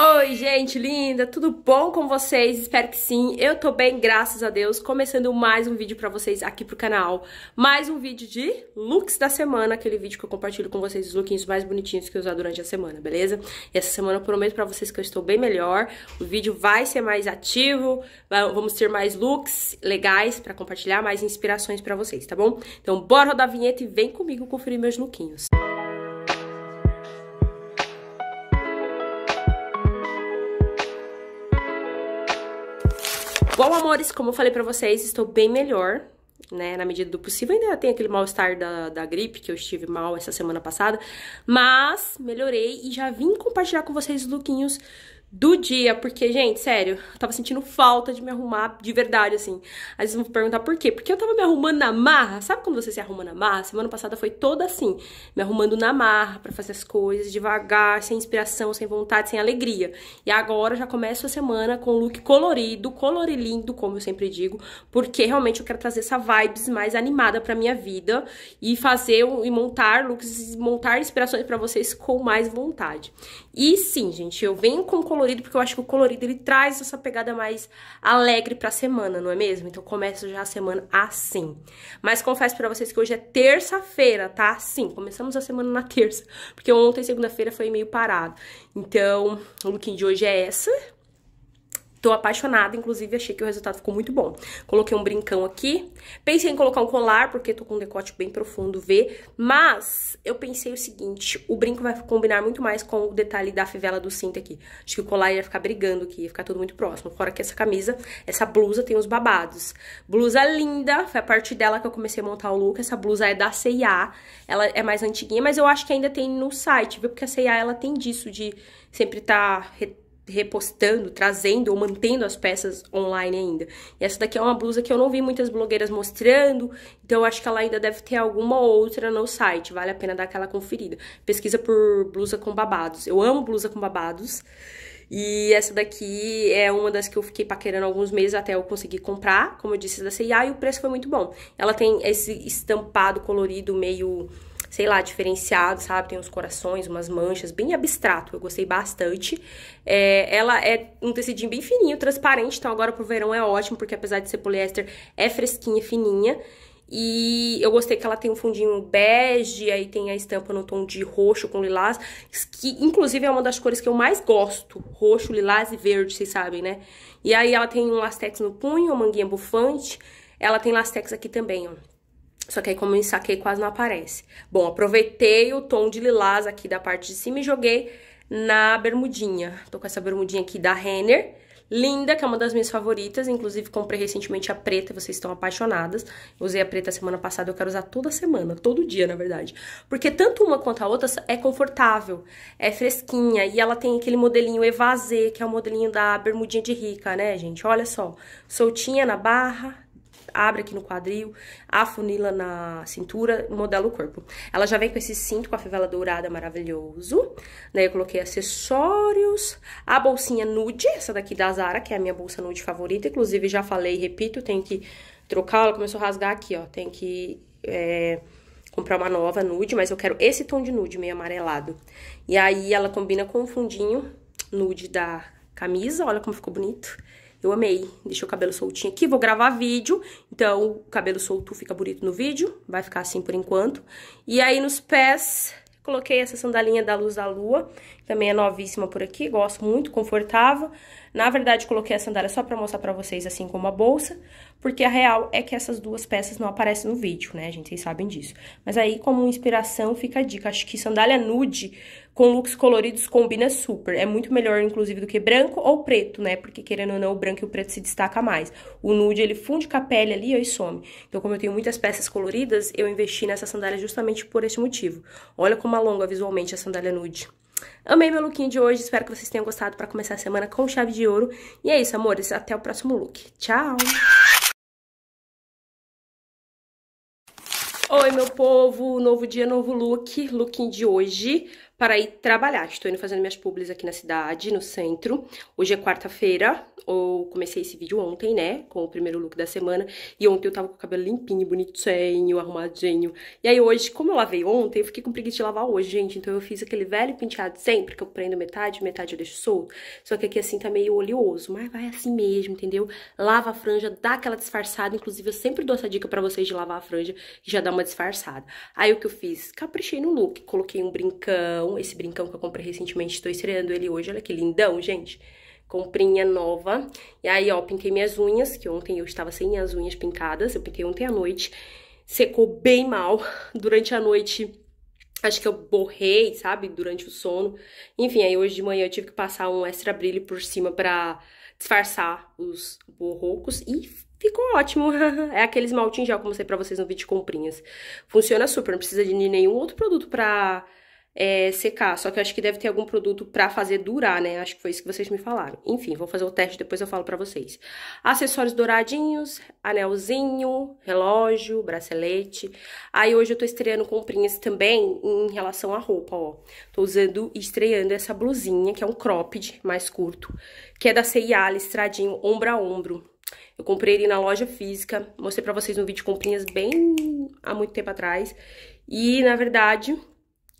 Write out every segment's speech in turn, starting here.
Oi, gente linda, tudo bom com vocês? Espero que sim. Eu tô bem, graças a Deus. Começando mais um vídeo pra vocês aqui pro canal. Mais um vídeo de looks da semana, aquele vídeo que eu compartilho com vocês os lookinhos mais bonitinhos que eu usar durante a semana, beleza? E essa semana eu prometo pra vocês que eu estou bem melhor. O vídeo vai ser mais ativo, vamos ter mais looks legais pra compartilhar, mais inspirações pra vocês, tá bom? Então bora rodar a vinheta e vem comigo conferir meus lookinhos. Música Bom, amores, como eu falei pra vocês, estou bem melhor, né, na medida do possível. Ainda tem aquele mal-estar da, da gripe, que eu estive mal essa semana passada, mas melhorei e já vim compartilhar com vocês os lookinhos do dia, porque, gente, sério, eu tava sentindo falta de me arrumar de verdade, assim. Às vezes vão perguntar por quê? Porque eu tava me arrumando na marra. Sabe quando você se arruma na marra? Semana passada foi toda assim, me arrumando na marra para fazer as coisas, devagar, sem inspiração, sem vontade, sem alegria. E agora já começo a semana com look colorido, colorilindo, como eu sempre digo, porque realmente eu quero trazer essa vibes mais animada pra minha vida e fazer e montar looks, montar inspirações para vocês com mais vontade. E sim, gente, eu venho com colorido, porque eu acho que o colorido ele traz essa pegada mais alegre pra semana, não é mesmo? Então começo já a semana assim. Mas confesso pra vocês que hoje é terça-feira, tá? Sim, começamos a semana na terça, porque ontem, segunda-feira, foi meio parado. Então, o lookinho de hoje é essa, Tô apaixonada, inclusive achei que o resultado ficou muito bom. Coloquei um brincão aqui, pensei em colocar um colar, porque tô com um decote bem profundo, vê. Mas eu pensei o seguinte, o brinco vai combinar muito mais com o detalhe da fivela do cinto aqui. Acho que o colar ia ficar brigando aqui, ia ficar tudo muito próximo. Fora que essa camisa, essa blusa tem os babados. Blusa linda, foi a parte dela que eu comecei a montar o look. Essa blusa é da C&A, ela é mais antiguinha, mas eu acho que ainda tem no site, viu? Porque a C&A, ela tem disso de sempre tá repostando, trazendo ou mantendo as peças online ainda. E essa daqui é uma blusa que eu não vi muitas blogueiras mostrando, então eu acho que ela ainda deve ter alguma outra no site, vale a pena dar aquela conferida. Pesquisa por blusa com babados. Eu amo blusa com babados. E essa daqui é uma das que eu fiquei paquerando alguns meses até eu conseguir comprar, como eu disse, da CIA, e o preço foi muito bom. Ela tem esse estampado colorido meio sei lá, diferenciado, sabe? Tem uns corações, umas manchas, bem abstrato. Eu gostei bastante. É, ela é um tecidinho bem fininho, transparente, então agora pro verão é ótimo, porque apesar de ser poliéster, é fresquinha, fininha. E eu gostei que ela tem um fundinho bege, aí tem a estampa no tom de roxo com lilás, que inclusive é uma das cores que eu mais gosto, roxo, lilás e verde, vocês sabem, né? E aí ela tem um lastex no punho, uma manguinha bufante, ela tem lastex aqui também, ó. Só que aí, como eu ensaquei, quase não aparece. Bom, aproveitei o tom de lilás aqui da parte de cima e joguei na bermudinha. Tô com essa bermudinha aqui da Renner. Linda, que é uma das minhas favoritas. Inclusive, comprei recentemente a preta, vocês estão apaixonadas. usei a preta semana passada, eu quero usar toda semana, todo dia, na verdade. Porque tanto uma quanto a outra é confortável, é fresquinha. E ela tem aquele modelinho evasê, que é o modelinho da bermudinha de rica, né, gente? Olha só, soltinha na barra, abre aqui no quadril, afunila na cintura, modela o corpo. Ela já vem com esse cinto com a fivela dourada maravilhoso, né? Eu coloquei acessórios, a bolsinha nude, essa daqui da Zara, que é a minha bolsa nude favorita. Inclusive, já falei, repito, tem que trocar, ela começou a rasgar aqui, ó. Tem que... É comprar uma nova nude, mas eu quero esse tom de nude meio amarelado. E aí ela combina com o fundinho nude da camisa, olha como ficou bonito. Eu amei. Deixei o cabelo soltinho aqui, vou gravar vídeo. Então, o cabelo solto fica bonito no vídeo. Vai ficar assim por enquanto. E aí, nos pés, coloquei essa sandalinha da Luz da Lua. Também é novíssima por aqui, gosto muito, confortável. Na verdade, coloquei a sandália só pra mostrar pra vocês, assim como a bolsa porque a real é que essas duas peças não aparecem no vídeo, né, gente? Vocês sabem disso. Mas aí, como inspiração, fica a dica. Acho que sandália nude com looks coloridos combina super. É muito melhor, inclusive, do que branco ou preto, né? Porque, querendo ou não, o branco e o preto se destaca mais. O nude, ele funde com a pele ali e some. Então, como eu tenho muitas peças coloridas, eu investi nessa sandália justamente por esse motivo. Olha como alonga visualmente a sandália nude. Amei meu lookinho de hoje, espero que vocês tenham gostado para começar a semana com chave de ouro. E é isso, amores, até o próximo look. Tchau! Oi, meu povo! Novo dia, novo look. Looking de hoje para ir trabalhar. Estou indo fazendo minhas publis aqui na cidade, no centro. Hoje é quarta-feira, ou comecei esse vídeo ontem, né? Com o primeiro look da semana. E ontem eu tava com o cabelo limpinho, bonitinho, arrumadinho. E aí hoje, como eu lavei ontem, eu fiquei com preguiça de lavar hoje, gente. Então eu fiz aquele velho penteado sempre, que eu prendo metade, metade eu deixo solto. Só que aqui assim tá meio oleoso, mas vai assim mesmo, entendeu? Lava a franja, dá aquela disfarçada. Inclusive eu sempre dou essa dica para vocês de lavar a franja, que já dá uma disfarçada. Aí o que eu fiz? Caprichei no look, coloquei um brincão brincão, esse brincão que eu comprei recentemente, estou estreando ele hoje, olha que lindão, gente. Comprinha nova. E aí, ó, pintei minhas unhas, que ontem eu estava sem as unhas pincadas, eu pintei ontem à noite. Secou bem mal durante a noite. Acho que eu borrei, sabe, durante o sono. Enfim, aí hoje de manhã eu tive que passar um extra brilho por cima pra disfarçar os borrocos e ficou ótimo. é aquele esmalte em gel que eu mostrei pra vocês no vídeo de comprinhas. Funciona super, não precisa de nenhum outro produto pra é, secar. Só que eu acho que deve ter algum produto para fazer durar, né? Acho que foi isso que vocês me falaram. Enfim, vou fazer o teste, depois eu falo para vocês. Acessórios douradinhos, anelzinho, relógio, bracelete. Aí hoje eu tô estreando comprinhas também em relação à roupa, ó. Tô usando e estreando essa blusinha, que é um cropped mais curto, que é da C&A, listradinho, ombro a ombro. Eu comprei ele na loja física, mostrei pra vocês no vídeo comprinhas bem há muito tempo atrás. E, na verdade,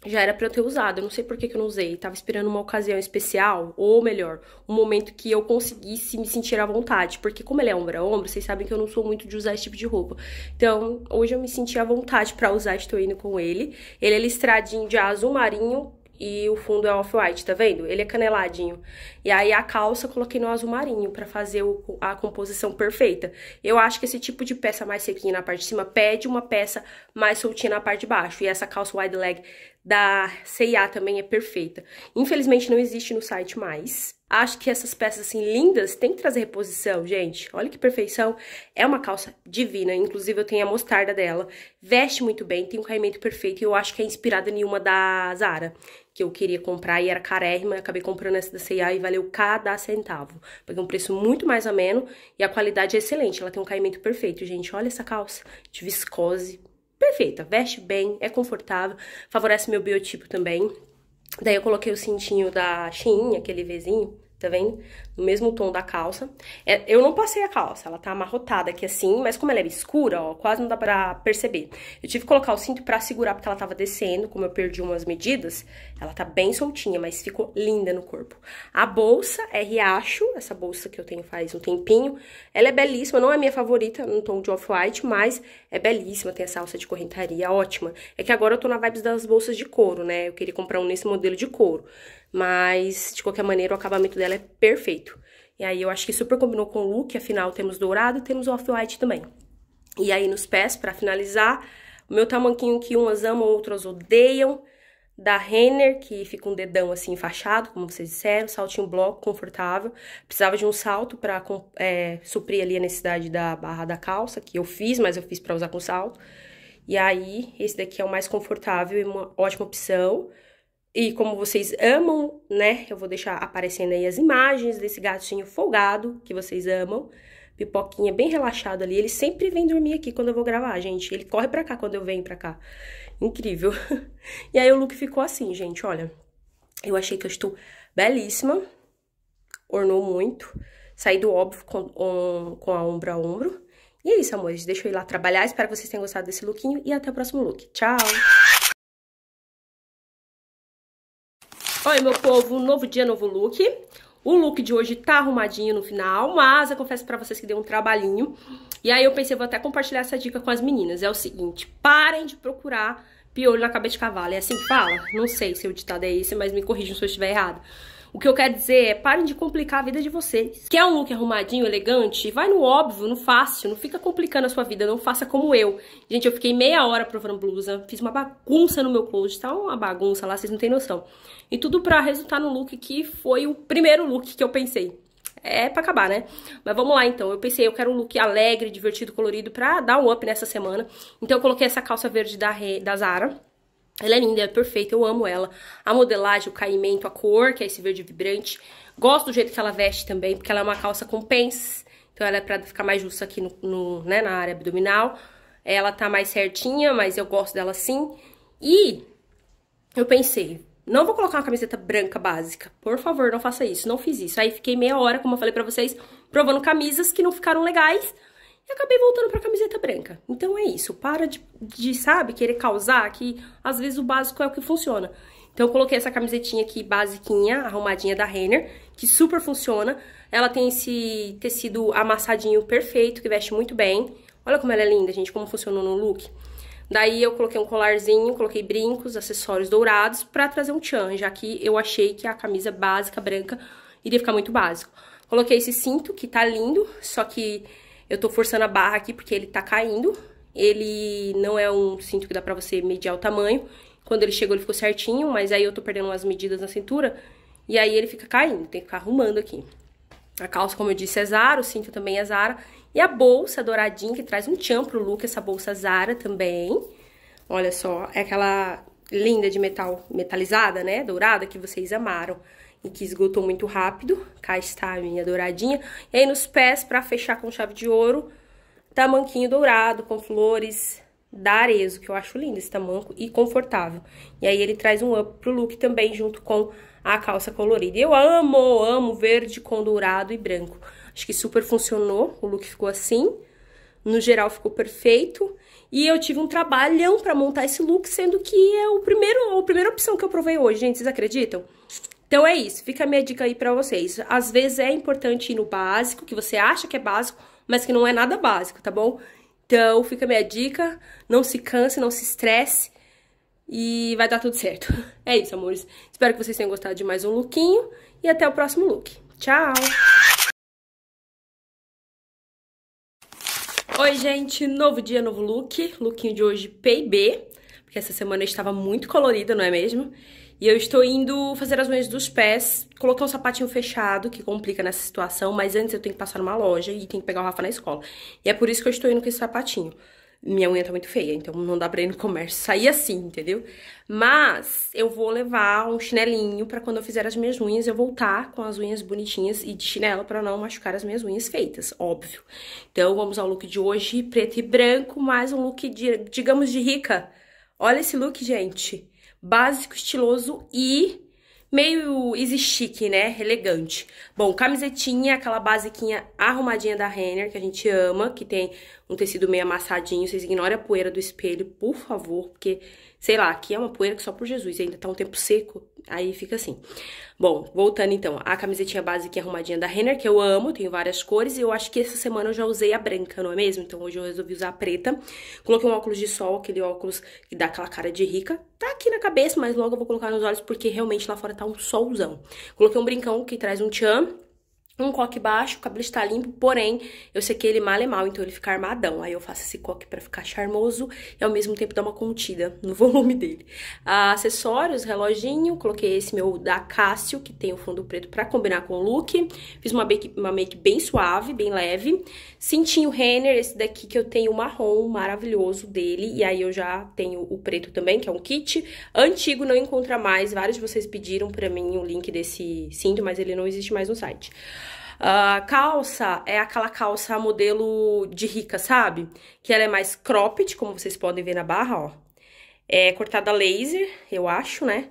já era para eu ter usado. Eu não sei por que, que eu não usei. Tava esperando uma ocasião especial, ou melhor, um momento que eu conseguisse me sentir à vontade. Porque como ele é ombro a ombro, vocês sabem que eu não sou muito de usar esse tipo de roupa. Então, hoje eu me senti à vontade para usar, estou indo com ele. Ele é listradinho de azul marinho e o fundo é off-white, tá vendo? Ele é caneladinho. E aí a calça eu coloquei no azul marinho para fazer o, a composição perfeita. Eu acho que esse tipo de peça mais sequinha na parte de cima pede uma peça mais soltinha na parte de baixo. E essa calça wide leg da CIA também é perfeita. Infelizmente não existe no site mais. Acho que essas peças assim lindas tem que trazer reposição, gente. Olha que perfeição. É uma calça divina, inclusive eu tenho a mostarda dela. Veste muito bem, tem um caimento perfeito e eu acho que é inspirada em uma da Zara, que eu queria comprar e era carérrima, acabei comprando essa da C&A e valeu cada centavo. Peguei um preço muito mais ameno e a qualidade é excelente. Ela tem um caimento perfeito, gente. Olha essa calça de viscose, perfeita, veste bem, é confortável, favorece meu biotipo também. Daí eu coloquei o cintinho da Shein, aquele Vzinho, tá vendo? no mesmo tom da calça. É, eu não passei a calça, ela tá amarrotada aqui assim, mas como ela é escura, ó, quase não dá pra perceber. Eu tive que colocar o cinto pra segurar, porque ela tava descendo, como eu perdi umas medidas, ela tá bem soltinha, mas ficou linda no corpo. A bolsa é Riacho, essa bolsa que eu tenho faz um tempinho, ela é belíssima, não é minha favorita no tom de off-white, mas é belíssima, tem essa alça de correntaria, ótima. É que agora eu tô na vibes das bolsas de couro, né, eu queria comprar um nesse modelo de couro, mas de qualquer maneira o acabamento dela é perfeito. E aí eu acho que super combinou com o look, afinal temos dourado e temos off-white também. E aí nos pés, para finalizar, o meu tamanquinho que umas amam, outras odeiam, da Renner, que fica um dedão assim enfaixado, como vocês disseram, saltinho bloco, confortável. Precisava de um salto para é, suprir ali a necessidade da barra da calça, que eu fiz, mas eu fiz para usar com salto. E aí, esse daqui é o mais confortável e uma ótima opção. E como vocês amam, né? Eu vou deixar aparecendo aí as imagens desse gatinho folgado que vocês amam. Pipoquinha bem relaxado ali. Ele sempre vem dormir aqui quando eu vou gravar, gente. Ele corre pra cá quando eu venho pra cá. Incrível. E aí o look ficou assim, gente. Olha, eu achei que eu estou belíssima. Ornou muito. Saí do óbvio com, um, com a ombro a ombro. E é isso, amores. Deixa eu ir lá trabalhar. Espero que vocês tenham gostado desse lookinho. E até o próximo look. Tchau! Olha, meu povo, novo dia, novo look. O look de hoje tá arrumadinho no final, mas eu confesso pra vocês que deu um trabalhinho. E aí eu pensei, vou até compartilhar essa dica com as meninas. É o seguinte, parem de procurar piolho na cabeça de cavalo. É assim que fala? Não sei se o ditado é esse, mas me corrijam se eu estiver errado. O que eu quero dizer é, parem de complicar a vida de vocês. Quer um look arrumadinho, elegante? Vai no óbvio, no fácil, não fica complicando a sua vida, não faça como eu. Gente, eu fiquei meia hora provando blusa, fiz uma bagunça no meu closet, tá uma bagunça lá, vocês não têm noção. E tudo pra resultar no look que foi o primeiro look que eu pensei. É pra acabar, né? Mas vamos lá, então. Eu pensei, eu quero um look alegre, divertido, colorido pra dar um up nessa semana. Então eu coloquei essa calça verde da, da Zara. Ela é linda, é perfeita, eu amo ela. A modelagem, o caimento, a cor, que é esse verde vibrante. Gosto do jeito que ela veste também, porque ela é uma calça com pence. Então ela é pra ficar mais justa aqui no, no né, na área abdominal. Ela tá mais certinha, mas eu gosto dela assim. E eu pensei, não vou colocar uma camiseta branca básica. Por favor, não faça isso. Não fiz isso. Aí fiquei meia hora, como eu falei pra vocês, provando camisas que não ficaram legais e acabei voltando para a camiseta branca. Então é isso, para de, de, sabe, querer causar que às vezes o básico é o que funciona. Então eu coloquei essa camisetinha aqui, basiquinha, arrumadinha da Renner, que super funciona. Ela tem esse tecido amassadinho perfeito, que veste muito bem. Olha como ela é linda, gente, como funcionou no look. Daí eu coloquei um colarzinho, coloquei brincos, acessórios dourados para trazer um tchan, já que eu achei que a camisa básica branca iria ficar muito básico. Coloquei esse cinto, que tá lindo, só que eu tô forçando a barra aqui porque ele tá caindo. Ele não é um cinto que dá pra você mediar o tamanho. Quando ele chegou, ele ficou certinho, mas aí eu tô perdendo umas medidas na cintura. E aí ele fica caindo, tem que ficar arrumando aqui. A calça, como eu disse, é Zara, o cinto também é Zara. E a bolsa douradinha, que traz um tchan pro look, essa bolsa Zara também. Olha só, é aquela linda de metal, metalizada, né? Dourada, que vocês amaram e que esgotou muito rápido. Cá está a minha douradinha. E aí nos pés, para fechar com chave de ouro, tamanquinho dourado com flores da Arezo, que eu acho lindo esse tamanco e confortável. E aí ele traz um up pro look também, junto com a calça colorida. Eu amo, amo verde com dourado e branco. Acho que super funcionou, o look ficou assim. No geral ficou perfeito. E eu tive um trabalhão para montar esse look, sendo que é o primeiro, a primeira opção que eu provei hoje, gente. Vocês acreditam? Então é isso, fica a minha dica aí para vocês. Às vezes é importante ir no básico, que você acha que é básico, mas que não é nada básico, tá bom? Então fica a minha dica, não se canse, não se estresse e vai dar tudo certo. É isso, amores. Espero que vocês tenham gostado de mais um lookinho e até o próximo look. Tchau! Oi, gente! Novo dia, novo look. Lookinho de hoje, P&B. Porque essa semana estava muito colorida, não é mesmo? E eu estou indo fazer as unhas dos pés. colocar um sapatinho fechado, que complica nessa situação, mas antes eu tenho que passar numa loja e tenho que pegar o Rafa na escola. E é por isso que eu estou indo com esse sapatinho. Minha unha tá muito feia, então não dá pra ir no comércio sair assim, entendeu? Mas eu vou levar um chinelinho pra quando eu fizer as minhas unhas, eu voltar com as unhas bonitinhas e de chinelo pra não machucar as minhas unhas feitas, óbvio. Então vamos ao look de hoje, preto e branco, mais um look, de, digamos, de rica. Olha esse look, gente básico, estiloso e meio easy chique, né? Elegante. Bom, camisetinha, aquela basiquinha arrumadinha da Renner, que a gente ama, que tem um tecido meio amassadinho, vocês ignorem a poeira do espelho, por favor, porque, sei lá, aqui é uma poeira que só por Jesus, ainda tá um tempo seco, aí fica assim. Bom, voltando então, a camisetinha básica arrumadinha da Renner, que eu amo, tenho várias cores, e eu acho que essa semana eu já usei a branca, não é mesmo? Então hoje eu resolvi usar a preta, coloquei um óculos de sol, aquele óculos que dá aquela cara de rica, tá aqui na cabeça, mas logo eu vou colocar nos olhos, porque realmente lá fora tá um solzão. Coloquei um brincão que traz um tchan, um coque baixo, o cabelo está limpo, porém, eu sei que ele mal é mal, então ele fica armadão. Aí eu faço esse coque para ficar charmoso e ao mesmo tempo dar uma contida no volume dele. Ah, acessórios, reloginho, coloquei esse meu da Cássio, que tem o fundo preto para combinar com o look. Fiz uma make, uma make bem suave, bem leve. Cintinho Renner, esse daqui que eu tenho marrom, maravilhoso dele. E aí eu já tenho o preto também, que é um kit antigo, não encontra mais. Vários de vocês pediram para mim o link desse cinto, mas ele não existe mais no site. Uh, calça é aquela calça modelo de rica, sabe? Que ela é mais cropped, como vocês podem ver na barra, ó. É cortada laser, eu acho, né?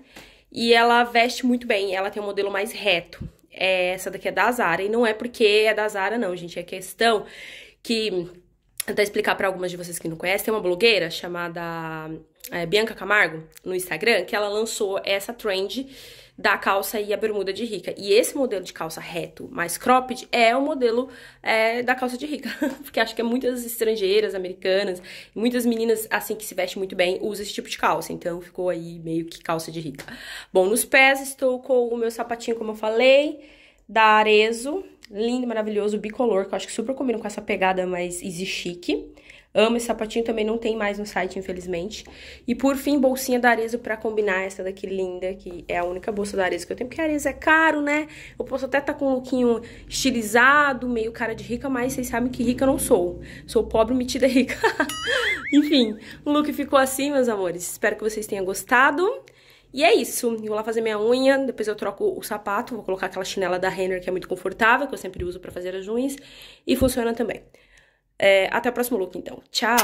E ela veste muito bem, ela tem um modelo mais reto. É, essa daqui é da Zara, e não é porque é da Zara, não, gente. É questão que... Até explicar para algumas de vocês que não conhecem, tem uma blogueira chamada é, Bianca Camargo no Instagram, que ela lançou essa trend da calça e a bermuda de rica. E esse modelo de calça reto, mais cropped, é o modelo é, da calça de rica. Porque acho que é muitas estrangeiras, americanas, muitas meninas, assim, que se vestem muito bem, usam esse tipo de calça. Então, ficou aí meio que calça de rica. Bom, nos pés estou com o meu sapatinho, como eu falei, da Arezo, lindo, maravilhoso, bicolor, que eu acho que super combina com essa pegada mais easy chique. Amo esse sapatinho, também não tem mais no site, infelizmente. E por fim, bolsinha da Arezzo pra combinar essa daqui linda, que é a única bolsa da Arezzo que eu tenho, porque a Arezzo é caro, né? Eu posso até estar tá com um lookinho estilizado, meio cara de rica, mas vocês sabem que rica eu não sou. Sou pobre, metida rica. Enfim, o look ficou assim, meus amores. Espero que vocês tenham gostado. E é isso, eu vou lá fazer minha unha, depois eu troco o sapato, vou colocar aquela chinela da Renner que é muito confortável, que eu sempre uso para fazer as unhas, e funciona também. É, até o próximo look, então. Tchau!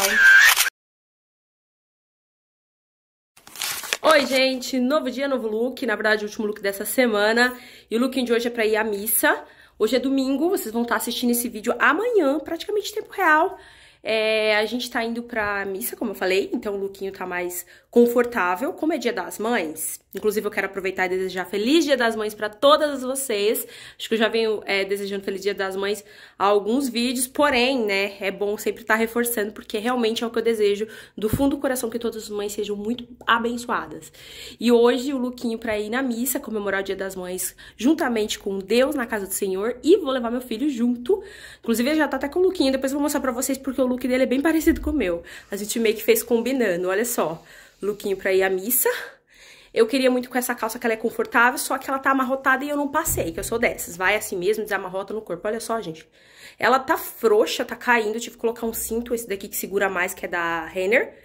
Oi, gente! Novo dia, novo look, na verdade o último look dessa semana, e o look de hoje é pra ir à missa. Hoje é domingo, vocês vão estar tá assistindo esse vídeo amanhã, praticamente tempo real, é, a gente tá indo pra missa, como eu falei, então o Luquinho tá mais confortável. Como é dia das mães, Inclusive, eu quero aproveitar e desejar Feliz Dia das Mães para todas vocês. Acho que eu já venho é, desejando Feliz Dia das Mães há alguns vídeos, porém, né, é bom sempre estar tá reforçando, porque realmente é o que eu desejo do fundo do coração que todas as mães sejam muito abençoadas. E hoje, o Luquinho para ir na missa, comemorar o Dia das Mães, juntamente com Deus na casa do Senhor, e vou levar meu filho junto. Inclusive, ele já tá até com o Luquinho, depois eu vou mostrar pra vocês, porque o look dele é bem parecido com o meu. A gente meio que fez combinando, olha só. Luquinho pra ir à missa eu queria muito com essa calça que ela é confortável, só que ela tá amarrotada e eu não passei, que eu sou dessas. Vai assim mesmo, desamarrota no corpo. Olha só, gente. Ela tá frouxa, tá caindo. Eu tive que colocar um cinto, esse daqui que segura mais, que é da Renner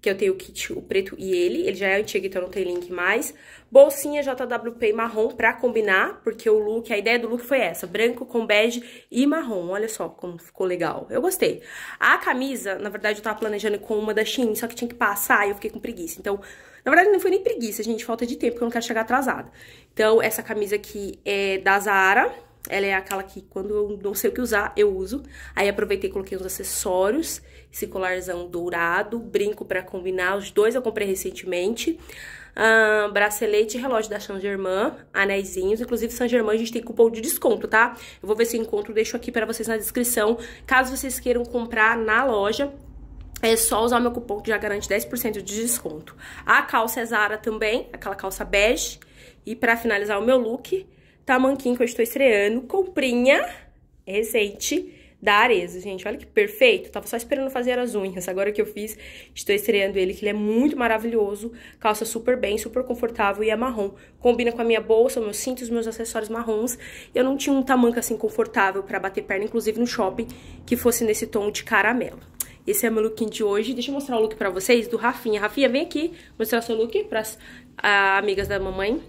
que eu tenho o kit, o preto e ele. Ele já é antigo, então não tem link mais. Bolsinha JWP marrom pra combinar, porque o look, a ideia do look foi essa. Branco com bege e marrom. Olha só como ficou legal. Eu gostei. A camisa, na verdade, eu tava planejando com uma da Shein, só que tinha que passar e eu fiquei com preguiça. Então, na verdade, não foi nem preguiça, gente. Falta de tempo, porque eu não quero chegar atrasada. Então, essa camisa aqui é da Zara. Ela é aquela que quando eu não sei o que usar, eu uso. Aí aproveitei e coloquei uns acessórios esse colarzão dourado, brinco para combinar, os dois eu comprei recentemente. bracelete e relógio da Saint Germain, anéisinhos. Inclusive, Saint Germain a gente tem cupom de desconto, tá? Eu vou ver se eu encontro, deixo aqui para vocês na descrição, caso vocês queiram comprar na loja. É só usar meu cupom que já garante 10% de desconto. A calça é Zara também, aquela calça bege. E para finalizar o meu look, tamanquinho que eu estou estreando, comprinha recente da Arezzo, gente. Olha que perfeito. Tava só esperando fazer as unhas. Agora que eu fiz, estou estreando ele, que ele é muito maravilhoso. Calça super bem, super confortável e é marrom. Combina com a minha bolsa, meus cintos, meus acessórios marrons. Eu não tinha um tamanco assim confortável para bater perna, inclusive no shopping, que fosse nesse tom de caramelo. Esse é o meu lookinho de hoje. Deixa eu mostrar o look pra vocês do Rafinha. Rafinha, vem aqui mostrar seu look pras ah, amigas da mamãe.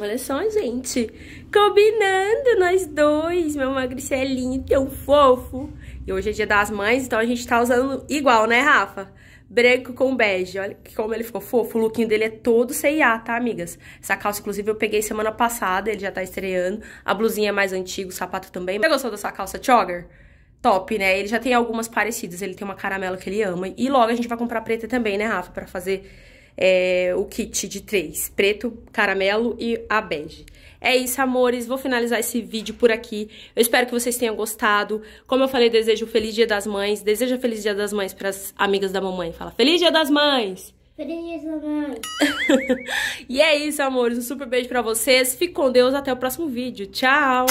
Olha só, gente. Combinando nós dois. Meu magricelinho é tão é fofo. E hoje é dia das mães, então a gente tá usando igual, né, Rafa? Branco com bege. Olha como ele ficou fofo. O lookinho dele é todo C&A, tá, amigas? Essa calça, inclusive, eu peguei semana passada. Ele já tá estreando. A blusinha é mais antiga, o sapato também. Você gostou dessa calça jogger? top, né? Ele já tem algumas parecidas. Ele tem uma caramelo que ele ama. E logo a gente vai comprar preta também, né, Rafa? Pra fazer é, o kit de três, preto, caramelo e a bege. É isso, amores. Vou finalizar esse vídeo por aqui. Eu espero que vocês tenham gostado. Como eu falei, desejo um feliz Dia das Mães. Desejo um feliz Dia das Mães para as amigas da mamãe. Fala, feliz Dia das Mães! Feliz Dia das Mães! e é isso, amores. Um super beijo para vocês. Fique com Deus. Até o próximo vídeo. Tchau!